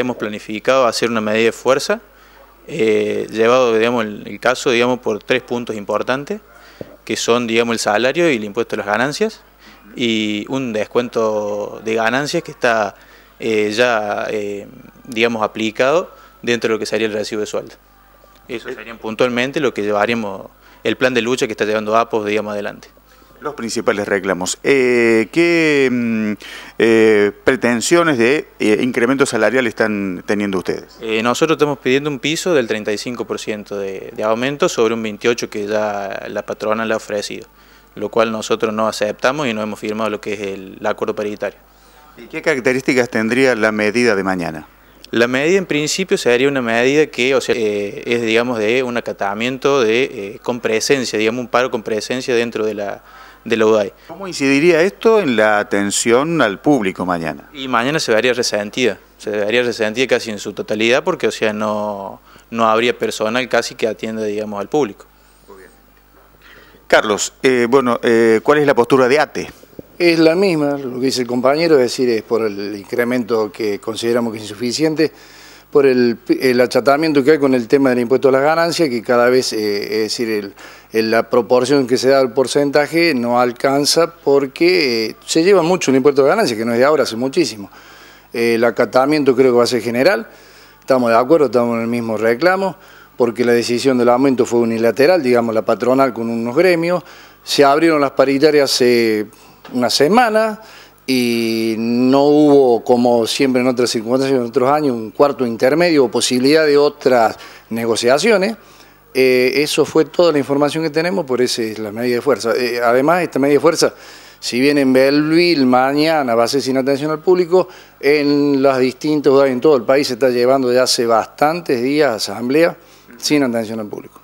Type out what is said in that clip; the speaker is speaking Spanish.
Hemos planificado hacer una medida de fuerza, eh, llevado digamos, el, caso digamos, por tres puntos importantes, que son digamos, el salario y el impuesto a las ganancias, y un descuento de ganancias que está eh, ya eh, digamos, aplicado dentro de lo que sería el recibo de sueldo. Eso sería puntualmente lo que llevaríamos, el plan de lucha que está llevando APOS digamos, adelante. Los principales reclamos. Eh, ¿Qué mm, eh, pretensiones de eh, incremento salarial están teniendo ustedes? nosotros estamos pidiendo un piso del 35% de, aumento sobre un 28% que ya la patrona le ha ofrecido, lo cual nosotros no aceptamos y no hemos firmado lo que es el, acuerdo paritario. ¿Y qué características tendría la medida de mañana? La medida en principio sería una medida que o sea, es digamos de un acatamiento de, con presencia, digamos un paro con presencia dentro de la, ¿Cómo incidiría esto en la atención al público mañana? Y mañana se vería resentida, se vería resentida casi en su totalidad porque o sea no, no habría personal casi que atienda digamos al público. Carlos, eh, bueno, eh, ¿cuál es la postura de ATE? Es la misma, lo que dice el compañero, es decir, es por el incremento que consideramos que es insuficiente por el, el, achatamiento que hay con el tema del impuesto a las ganancias, que cada vez, eh, es decir, la proporción que se da al porcentaje no alcanza porque eh, se lleva mucho el impuesto a las ganancias, que no es de ahora, hace muchísimo. Eh, el acatamiento creo que va a ser general, estamos de acuerdo, estamos en el mismo reclamo, porque la decisión del aumento fue unilateral, digamos, la patronal con unos gremios, se abrieron las paritarias hace una semana, y no hubo, como siempre en otras circunstancias, en otros años, un cuarto intermedio o posibilidad de otras negociaciones. Eh, eso fue toda la información que tenemos, por eso es la medida de fuerza. Eh, además, esta medida de fuerza, si bien en Belleville mañana va a ser sin atención al público, en las distintas en todo el país se está llevando de hace bastantes días asamblea sin atención al público.